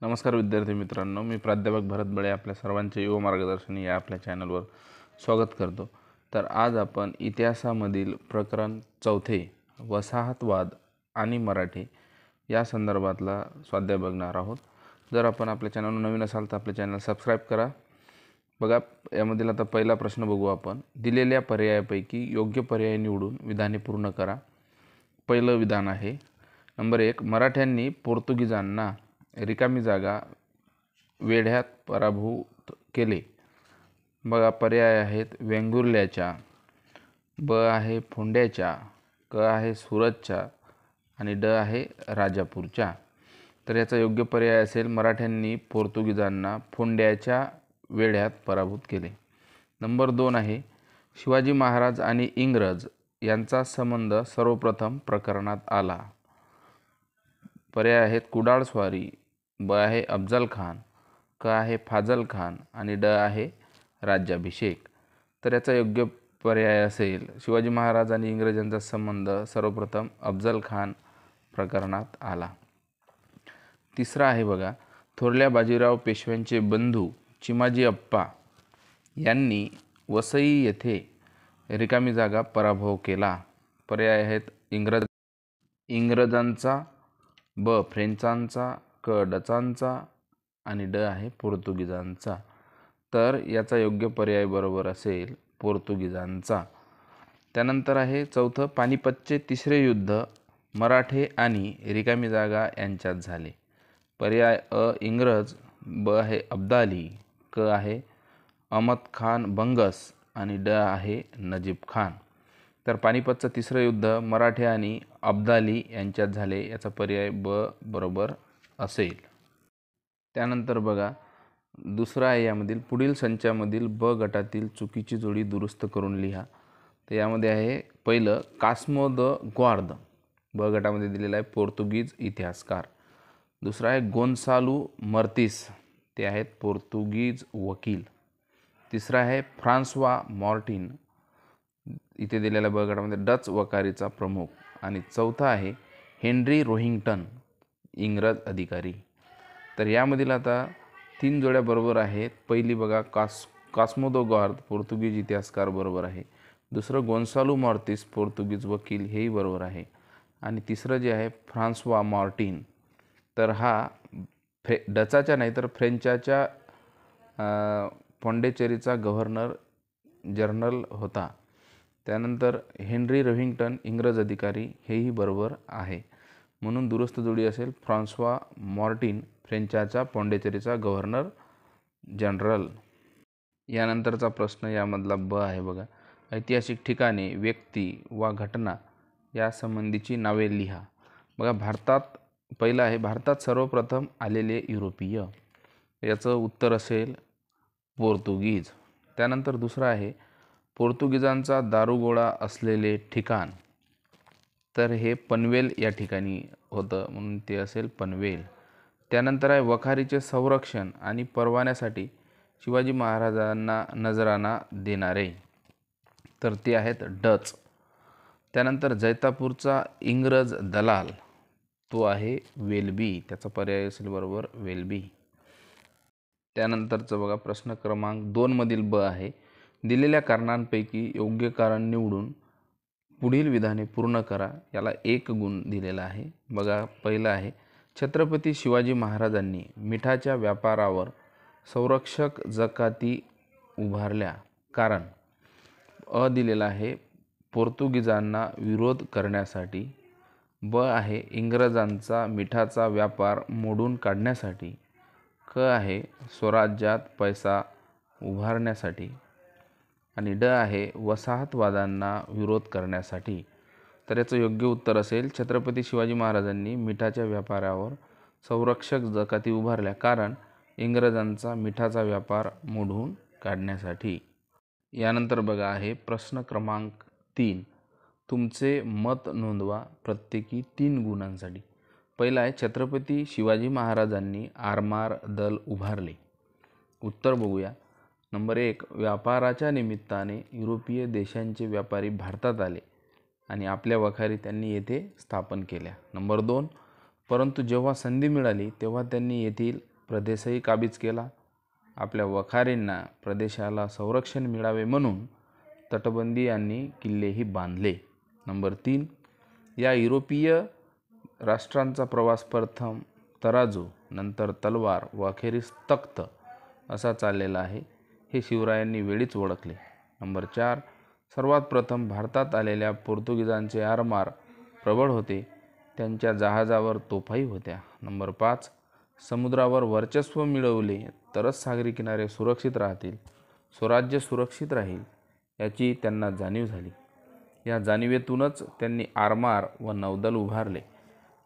नमस्कार विद्यार्थी मित्रांनो मी प्राध्यापक भरत बळे आपल्या सर्वांचे युवा मार्गदर्शन या आपल्या चॅनलवर स्वागत करतो तर आज आपण इतिहासामधील प्रकरण चौथे वसाहतवाद आणि मराठी या संदर्भातला स्वाध्याय बघणार आहोत जर आपण आपल्या चॅनलवर नवीन असाल तर आपल्या चॅनल सबस्क्राईब करा बघा यामधील आता पहिला प्रश्न बघू आपण दिलेल्या पर्यायापैकी योग्य पर्याय निवडून विधाने पूर्ण करा पहिलं विधान आहे नंबर एक मराठ्यांनी पोर्तुगीजांना रिकामी जागा वेढ्यात पराभूत केले बघा पर्याय आहेत वेंगुर्ल्याच्या ब आहे फोंड्याच्या क आहे सुरतच्या आणि ड आहे राजापूरच्या तर याचा योग्य पर्याय असेल मराठ्यांनी पोर्तुगीजांना फोंड्याच्या वेढ्यात पराभूत केले नंबर दोन आहे शिवाजी महाराज आणि इंग्रज यांचा संबंध सर्वप्रथम प्रकरणात आला पर्याय आहेत स्वारी ब आहे अफजल खान क आहे फाजल खान आणि ड आहे राज्याभिषेक तर याचा योग्य पर्याय असेल शिवाजी महाराज आणि इंग्रजांचा संबंध सर्वप्रथम अफजल खान प्रकरणात आला तिसरा आहे बघा थोरल्या बाजीराव पेशव्यांचे बंधू चिमाजी अप्पा यांनी वसई येथे रिकामी जागा पराभव केला पर्याय आहेत इंग्रज इंग्रजांचा ब फ्रेंचांचा क डचांचा आणि ड आहे पोर्तुगीजांचा तर याचा योग्य पर्याय बरोबर असेल पोर्तुगीजांचा त्यानंतर आहे चौथं पानिपतचे तिसरे युद्ध मराठे आणि रिकामी जागा यांच्यात झाले पर्याय अ इंग्रज ब आहे अब्दाली क आहे अहमद खान बंगस आणि ड आहे नजीब खान तर पानिपतचं तिसरं युद्ध मराठे आणि अब्दाली यांच्यात झाले याचा पर्याय ब बरोबर असेल त्यानंतर बघा दुसरा आहे यामधील पुढील संचामधील ब गटातील चुकीची जोडी दुरुस्त करून लिहा तर यामध्ये आहे पहिलं कास्मो द ग्वार्द ब गटामध्ये दिलेला आहे पोर्तुगीज इतिहासकार दुसरा आहे गोन्सालू मर्तिस ते आहेत पोर्तुगीज वकील तिसरा आहे फ्रान्सवा मॉर्टिन इथे दिलेल्या बळगटामध्ये डच वकारीचा प्रमुख आणि चौथा आहे हेनरी रोहिंग्टन इंग्रज अधिकारी तर यामधील आता तीन जोड्या बरोबर आहेत पहिली बघा कास कास्मोदो गॉर्द पोर्तुगीज इतिहासकार बरोबर आहे दुसरं गोन्सालू मॉर्तिस पोर्तुगीज वकील हेही बरोबर आहे आणि तिसरं जे आहे फ्रान्सवा मॉर्टिन तर हा फ्रे डचाच्या नाही तर फ्रेंचाच्या पॉंडेचेरीचा गव्हर्नर जनरल होता त्यानंतर हेनरी रव्हिंग्टन इंग्रज अधिकारी हेही बरोबर आहे म्हणून दुरुस्त जोडी असेल फ्रान्सवा मॉर्टिन फ्रेंचाचा पॉंडेचेरीचा गव्हर्नर जनरल यानंतरचा प्रश्न यामधला ब आहे बघा ऐतिहासिक ठिकाणे व्यक्ती वा घटना यासंबंधीची नावे लिहा बघा भारतात पहिलं आहे भारतात सर्वप्रथम आलेले युरोपीय याचं उत्तर असेल पोर्तुगीज त्यानंतर दुसरा आहे पोर्तुगीजांचा दारुगोळा असलेले ठिकाण तर हे पनवेल या ठिकाणी होतं म्हणून ते असेल पनवेल त्यानंतर आहे वखारीचे संरक्षण आणि परवान्यासाठी शिवाजी महाराजांना नजराना देणारे तर ते आहेत डच त्यानंतर जैतापूरचा इंग्रज दलाल तो आहे वेलबी त्याचा पर्याय असेल बरोबर वेलबी त्यानंतरचं बघा प्रश्न क्रमांक दोनमधील ब आहे दिलेल्या कारणांपैकी योग्य कारण निवडून पुढील विधाने पूर्ण करा याला एक गुण दिलेला आहे बघा पहिलं आहे छत्रपती शिवाजी महाराजांनी मिठाच्या व्यापारावर संरक्षक जकाती उभारल्या कारण अ दिलेला आहे पोर्तुगीजांना विरोध करण्यासाठी ब आहे इंग्रजांचा मिठाचा व्यापार मोडून काढण्यासाठी क आहे स्वराज्यात पैसा उभारण्यासाठी आणि ड आहे वसाहतवादांना विरोध करण्यासाठी तर याचं योग्य उत्तर असेल छत्रपती शिवाजी महाराजांनी मिठाच्या व्यापारावर संरक्षक जकाती उभारल्या कारण इंग्रजांचा मिठाचा व्यापार मोडून काढण्यासाठी यानंतर बघा आहे प्रश्न क्रमांक तीन तुमचे मत नोंदवा प्रत्येकी तीन गुणांसाठी पहिला आहे छत्रपती शिवाजी महाराजांनी आरमार दल उभारले उत्तर बघूया नंबर एक व्यापाराच्या निमित्ताने युरोपीय देशांचे व्यापारी भारतात आले आणि आपल्या वखारी त्यांनी येथे स्थापन केल्या नंबर दोन परंतु जेव्हा संधी मिळाली तेव्हा त्यांनी येथील प्रदेशही काबीज केला आपल्या वखारींना प्रदेशाला संरक्षण मिळावे म्हणून तटबंदी यांनी किल्लेही बांधले नंबर तीन या युरोपीय राष्ट्रांचा प्रवास प्रथम तराजू नंतर तलवार व अखेरीस तख्त असा चाललेला आहे हे शिवरायांनी वेळीच ओळखले नंबर चार सर्वात प्रथम भारतात आलेल्या पोर्तुगीजांचे आरमार प्रबळ होते त्यांच्या जहाजावर तोफाई होत्या नंबर पाच समुद्रावर वर्चस्व मिळवले तरच सागरी किनारे सुरक्षित राहतील स्वराज्य सुरक्षित राहील याची त्यांना जाणीव झाली या जाणीवेतूनच त्यांनी आरमार व नौदल उभारले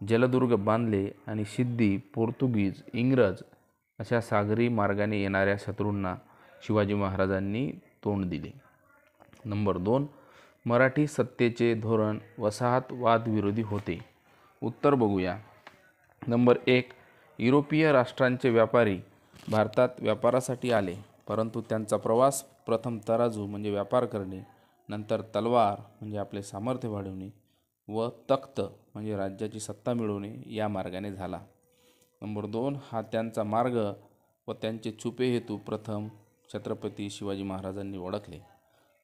जलदुर्ग बांधले आणि सिद्धी पोर्तुगीज इंग्रज अशा सागरी मार्गाने येणाऱ्या शत्रूंना शिवाजी महाराजांनी तोंड दिले नंबर दोन मराठी सत्तेचे धोरण वसाहतवादविरोधी होते उत्तर बघूया नंबर एक युरोपीय राष्ट्रांचे व्यापारी भारतात व्यापारासाठी आले परंतु त्यांचा प्रवास प्रथम तराजू म्हणजे व्यापार करणे नंतर तलवार म्हणजे आपले सामर्थ्य वाढवणे व तख्त म्हणजे राज्याची सत्ता मिळवणे या मार्गाने झाला नंबर दोन हा त्यांचा मार्ग व त्यांचे छुपे हेतू प्रथम छत्रपती शिवाजी महाराजांनी ओळखले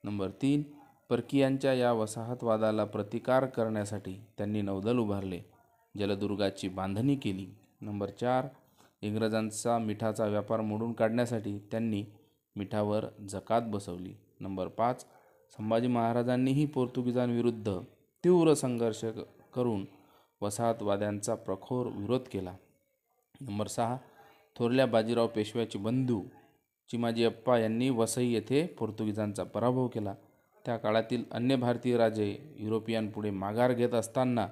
नंबर तीन परकीयांच्या या वसाहतवादाला प्रतिकार करण्यासाठी त्यांनी नौदल उभारले जलदुर्गाची बांधणी केली नंबर चार इंग्रजांचा मिठाचा व्यापार मोडून काढण्यासाठी त्यांनी मिठावर जकात बसवली नंबर पाच संभाजी महाराजांनीही पोर्तुगीजांविरुद्ध तीव्र संघर्ष करून वसाहतवाद्यांचा प्रखोर विरोध केला नंबर सहा थोरल्या बाजीराव पेशव्याचे बंधू चिमाजी अप्पा यांनी वसई येथे पोर्तुगीजांचा पराभव केला त्या काळातील अन्य भारतीय राजे युरोपियांपुढे माघार घेत असताना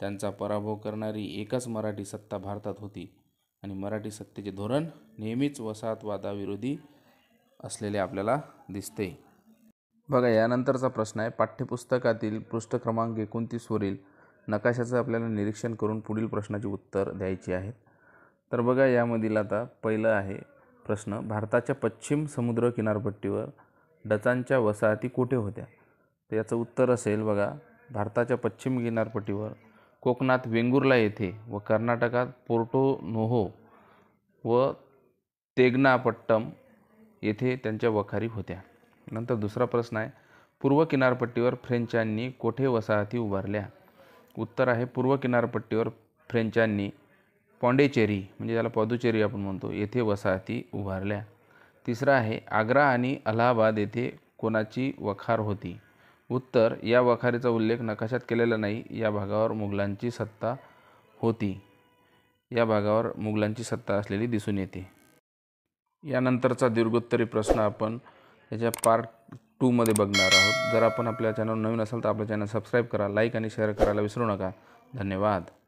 त्यांचा पराभव करणारी एकच मराठी सत्ता भारतात होती आणि मराठी सत्तेचे धोरण नेहमीच वसाहतवादाविरोधी असलेले आपल्याला दिसते बघा यानंतरचा प्रश्न आहे पाठ्यपुस्तकातील पृष्ठ क्रमांक एकोणतीसवरील नकाशाचं आपल्याला निरीक्षण करून पुढील प्रश्नाची उत्तर द्यायची आहेत तर बघा यामधील आता पहिलं आहे प्रश्न भारताच्या पश्चिम समुद्र किनारपट्टीवर डचांच्या वसाहती कुठे होत्या तर याचं उत्तर असेल बघा भारताच्या पश्चिम किनारपट्टीवर कोकणात वेंगुर्ला येथे व कर्नाटकात पोर्टो नोहो व तेगनापट्टम येथे त्यांच्या वखारी होत्या नंतर दुसरा प्रश्न आहे पूर्व किनारपट्टीवर फ्रेंचांनी कोठे वसाहती उभारल्या उत्तर आहे पूर्व किनारपट्टीवर फ्रेंचांनी पॉंडेचेरी म्हणजे ज्याला पॉदुचेरी आपण म्हणतो येथे वसाहती उभारल्या तिसरा आहे आग्रा आणि अलाहाबाद येथे कोणाची वखार होती उत्तर या वखारीचा उल्लेख नकाशात केलेला नाही या भागावर मुघलांची सत्ता होती या भागावर मुघलांची सत्ता असलेली दिसून येते यानंतरचा दीर्घोत्तरी प्रश्न आपण याच्या पार्ट टूमध्ये बघणार आहोत जर आपण आपल्या चॅनल नवीन असाल तर आपलं चॅनल सबस्क्राईब करा लाईक आणि शेअर करायला विसरू नका धन्यवाद